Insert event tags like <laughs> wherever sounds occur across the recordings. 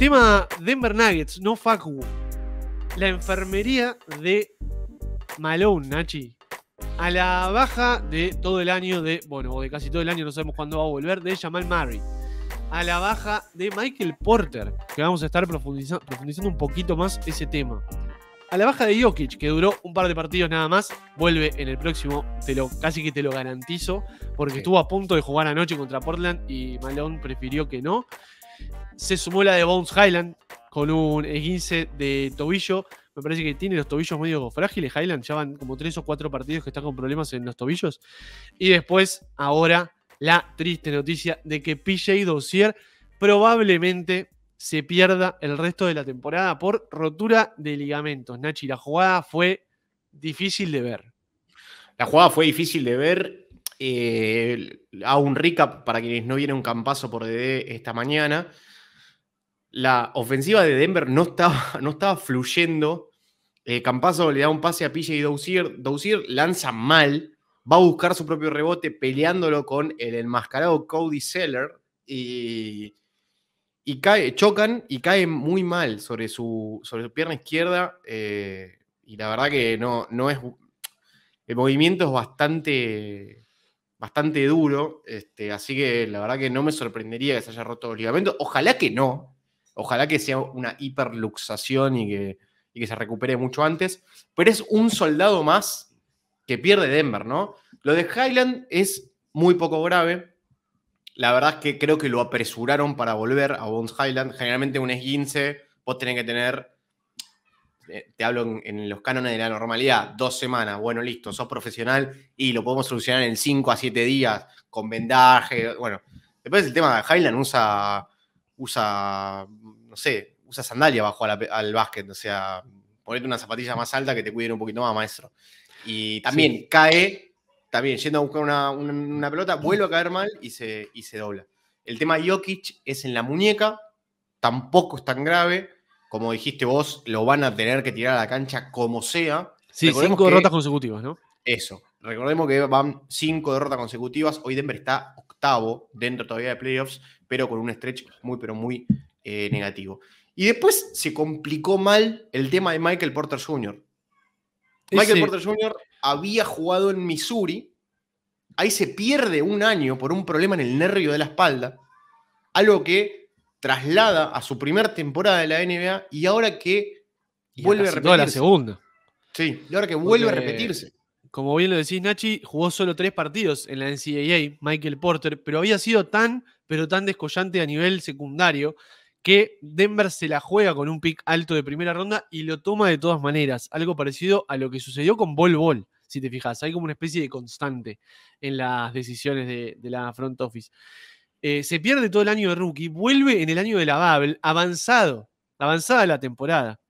Tema Denver Nuggets, no Facu. La enfermería de Malone, Nachi. A la baja de todo el año de, bueno, o de casi todo el año, no sabemos cuándo va a volver, de Jamal Murray. A la baja de Michael Porter, que vamos a estar profundizando un poquito más ese tema. A la baja de Jokic, que duró un par de partidos nada más, vuelve en el próximo, te lo, casi que te lo garantizo, porque estuvo a punto de jugar anoche contra Portland y Malone prefirió que no se sumó la de Bones Highland con un esguince de tobillo. Me parece que tiene los tobillos medio frágiles. Highland ya van como tres o cuatro partidos que está con problemas en los tobillos. Y después, ahora, la triste noticia de que PJ Dossier probablemente se pierda el resto de la temporada por rotura de ligamentos. Nachi, la jugada fue difícil de ver. La jugada fue difícil de ver. Eh, hago un recap para quienes no vieron Campazo por DD esta mañana la ofensiva de Denver no estaba, <laughs> no estaba fluyendo. Eh, le da un pase a y Dousier. Dousier lanza mal, va a buscar su propio rebote peleándolo con el enmascarado Cody Seller y, cae, chocan y cae muy mal sobre su, sobre su pierna izquierda. Eh, y la verdad que no, no es. El movimiento es bastante, bastante duro. Este, así que la verdad que no me sorprendería que se haya roto el ligamento, Ojalá que no. Ojalá que sea una hiperluxación y que, y que se recupere mucho antes. Pero es un soldado más que pierde Denver, ¿no? Lo de Highland es muy poco grave. La verdad es que creo que lo apresuraron para volver a Bones Highland. Generalmente un esguince, vos tenés que tener, eh, te hablo en, en, los cánones de la normalidad, dos semanas. Bueno, listo, sos profesional y lo podemos solucionar en 5 a siete días con vendaje. Bueno, después el tema de Highland usa usa, mm, no sé, usa sandalia bajo al básquet, o sea, ponete una zapatilla más alta que te cuiden un poquito más, maestro. Y también cae, también yendo a buscar una, una, pelota, vuelve a caer mal y se, y se dobla. El tema de Jokic es en la muñeca, tampoco es tan grave. Como dijiste vos, lo van a tener que tirar a la cancha como sea. Sí, cinco derrotas consecutivas, ¿no? Eso. Recordemos que van cinco derrotas consecutivas. Hoy Denver está octavo dentro todavía de playoffs, pero con un stretch muy, pero muy eh, negativo. Y después se complicó mal el tema de Michael Porter Jr. Michael Porter Jr. había jugado en Missouri. Ahí se pierde un año por un problema en el nervio de la espalda. Algo que traslada a su primera temporada de la NBA y ahora que vuelve a repetirse. la segunda. Sí, y ahora que vuelve a repetirse como bien lo decís, Nachi, jugó solo tres partidos en la NCAA, Michael Porter, pero había sido tan, pero tan descollante a nivel secundario que Denver se la juega con un pick alto de primera ronda y lo toma de todas maneras. Algo parecido a lo que sucedió con Bol Bol, si te fijas. Hay como una especie de constante en las decisiones de, la front office. Eh, se pierde todo el año de rookie, vuelve en el año de la Babel, avanzado, avanzada la temporada.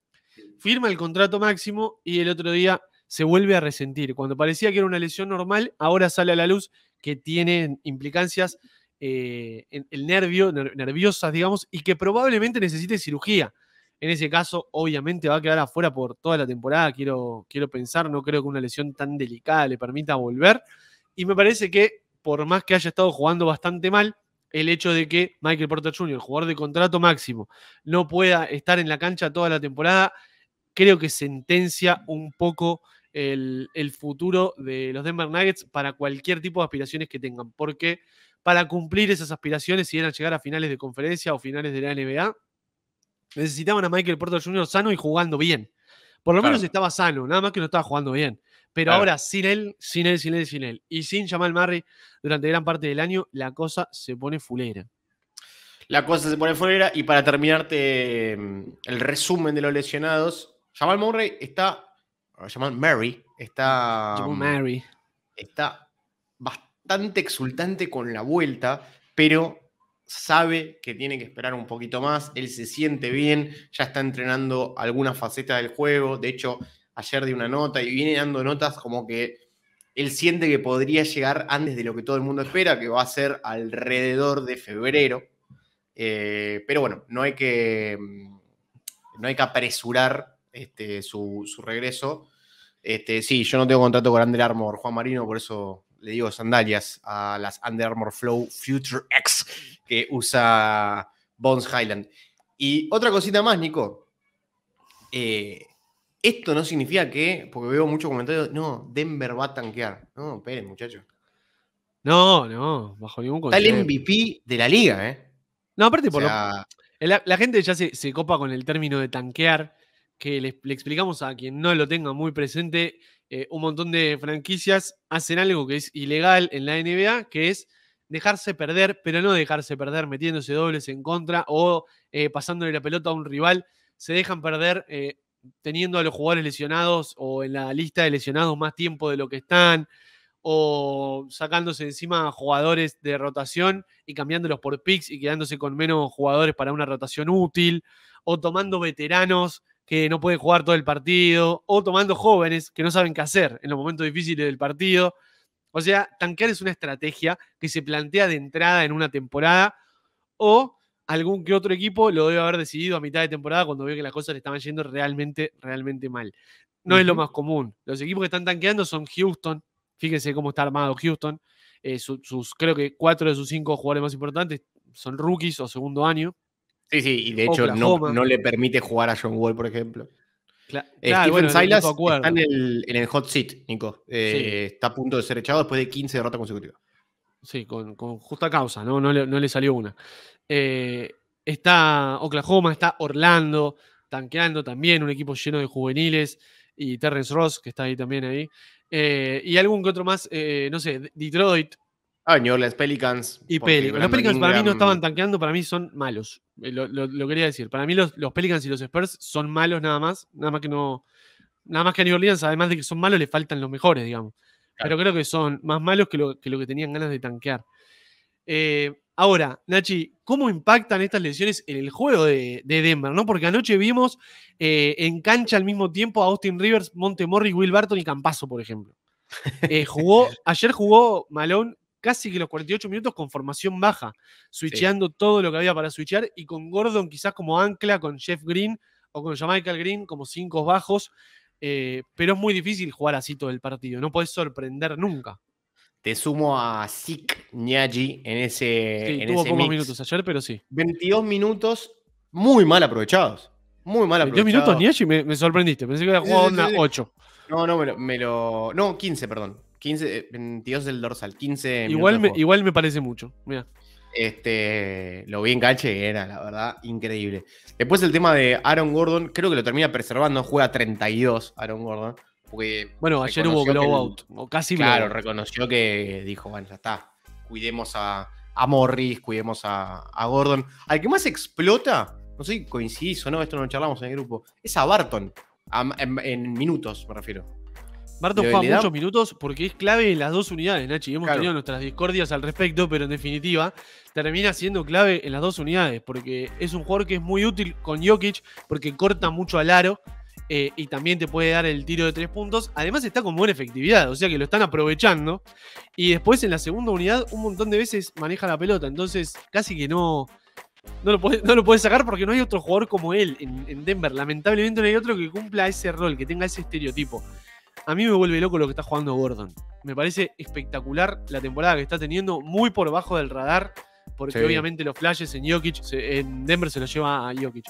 Firma el contrato máximo y el otro día se vuelve a resentir. Cuando parecía que era una lesión normal, ahora sale a la luz que tiene implicancias eh, en el nervio, nerviosas, digamos, y que probablemente necesite cirugía. En ese caso, obviamente va a quedar afuera por toda la temporada, quiero, quiero pensar, no creo que una lesión tan delicada le permita volver. Y me parece que, por más que haya estado jugando bastante mal, el hecho de que Michael Porter Jr., jugador de contrato máximo, no pueda estar en la cancha toda la temporada, creo que sentencia un poco el, futuro de los Denver Nuggets para cualquier tipo de aspiraciones que tengan, porque para cumplir esas aspiraciones, y llegar a finales de conferencia o finales de la NBA, necesitaban a Michael Porter Jr. sano y jugando bien. Por lo menos estaba sano, nada más que no estaba jugando bien. Pero ahora, sin él, sin él, sin él, sin él, y sin Jamal Murray durante gran parte del año, la cosa se pone fulera. La cosa se pone fulera, y para terminarte mm, el resumen de los lesionados, Jamal Murray está lo llaman Mary, está. Mm, Mary. Está bastante exultante con la vuelta, pero sabe que tiene que esperar un poquito más. Él se siente bien, ya está entrenando alguna faceta del juego. De hecho, ayer dio una nota y viene dando notas como que él siente que podría llegar antes de lo que todo el mundo espera, que va a ser alrededor de febrero. Eh, pero bueno, no hay que, mm, no hay que apresurar este, su, regreso. Este, sí, yo no tengo contrato con Under Armour, Juan Marino, por eso le digo sandalias a las Under Armour Flow Future X que usa Bones Highland. Y otra cosita más, Nico. Eh, esto no significa que, porque veo muchos comentarios, no, Denver va a tanquear. No, esperen, muchachos. No, no, bajo ningún concepto. Está el MVP de la liga, ¿eh? No, aparte, por la, la, gente ya se copa con el término de tanquear que le, explicamos a quien no lo tenga muy presente, eh, un montón de franquicias hacen algo que es ilegal en la NBA, que es dejarse perder, pero no dejarse perder metiéndose dobles en contra o eh, pasándole la pelota a un rival. Se dejan perder eh, teniendo a los jugadores lesionados o en la lista de lesionados más tiempo de lo que están, o sacándose encima a jugadores de rotación y cambiándolos por picks y quedándose con menos jugadores para una rotación útil, o tomando veteranos que no puede jugar todo el partido, o tomando jóvenes que no saben qué hacer en los momentos difíciles del partido. O sea, tanquear es una estrategia que se plantea de entrada en una temporada, o algún que otro equipo lo debe haber decidido a mitad de temporada cuando vio que las cosas le estaban yendo realmente, realmente mal. No es lo más común. Los equipos que están tanqueando son Houston. Fíjense cómo está armado Houston. Eh, sus, creo que cuatro de sus cinco jugadores más importantes son rookies o segundo año. Sí, sí, y de hecho no, le permite jugar a John Wall, por ejemplo. Eh, claro, Silas está en el, hot seat, Nico. Eh, está a punto de ser echado después de 15 derrotas consecutivas. Sí, con, justa causa, ¿no? No le, salió una. Eh, está Oklahoma, está Orlando, tanqueando también, un equipo lleno de juveniles. Y Terrence Ross, que está ahí también ahí. y algún que otro más, no sé, Detroit, Ah, New Orleans Pelicans. Y Pelicans. Los Pelicans para mí no estaban tanqueando, para mí son malos. Eh, lo, quería decir. Para mí los, Pelicans y los Spurs son malos nada más. Nada más que no. Nada más que a New Orleans, además de que son malos, le faltan los mejores, digamos. Pero creo que son más malos que lo que, tenían ganas de tanquear. Eh, ahora, Nachi, ¿cómo impactan estas lesiones en el juego de, Denver? ¿no? Porque anoche vimos eh, en cancha al mismo tiempo a Austin Rivers, Montemorri, Will Barton y Campaso, por ejemplo. <laughs> jugó, ayer jugó Malone casi que los 48 minutos con formación baja, switcheando todo lo que había para switchear y con Gordon quizás como ancla, con Jeff Green o con Jamaica Green como cinco bajos. Eh, pero es muy difícil jugar así todo el partido, no puedes sorprender nunca. Te sumo a Sik Niaji en ese. en pocos minutos ayer, pero sí. 22 minutos muy mal aprovechados. Muy mal aprovechados. 22 minutos Niaji me, sorprendiste, pensé que era jugado 8. No, no, me lo, me lo, No, 15, perdón. 15, 22 eh, del dorsal, 15. Igual me, igual me parece mucho. Mira. Este, lo vi en caché era, la verdad, increíble. Después el tema de Aaron Gordon, creo que lo termina preservando, juega 32 Aaron Gordon. Porque bueno, ayer hubo blowout, o casi Claro, reconoció que dijo, bueno, ya está, cuidemos a, a Morris, cuidemos a, Gordon. Al que más explota, no sé si coincidís o no, esto no lo charlamos en el grupo, es a Barton, en minutos me refiero. Marto juega muchos minutos porque es clave en las dos unidades, Nachi. Hemos tenido nuestras discordias al respecto, pero en definitiva termina siendo clave en las dos unidades porque es un jugador que es muy útil con Jokic porque corta mucho al aro eh, y también te puede dar el tiro de tres puntos. Además está con buena efectividad, o sea que lo están aprovechando. Y después en la segunda unidad un montón de veces maneja la pelota, entonces casi que no... No lo, puede, sacar porque no hay otro jugador como él en Denver. Lamentablemente no hay otro que cumpla ese rol, que tenga ese estereotipo. A mí me vuelve loco lo que está jugando Gordon. Me parece espectacular la temporada que está teniendo, muy por bajo del radar, porque obviamente los flashes en Jokic, en Denver se los lleva a Jokic.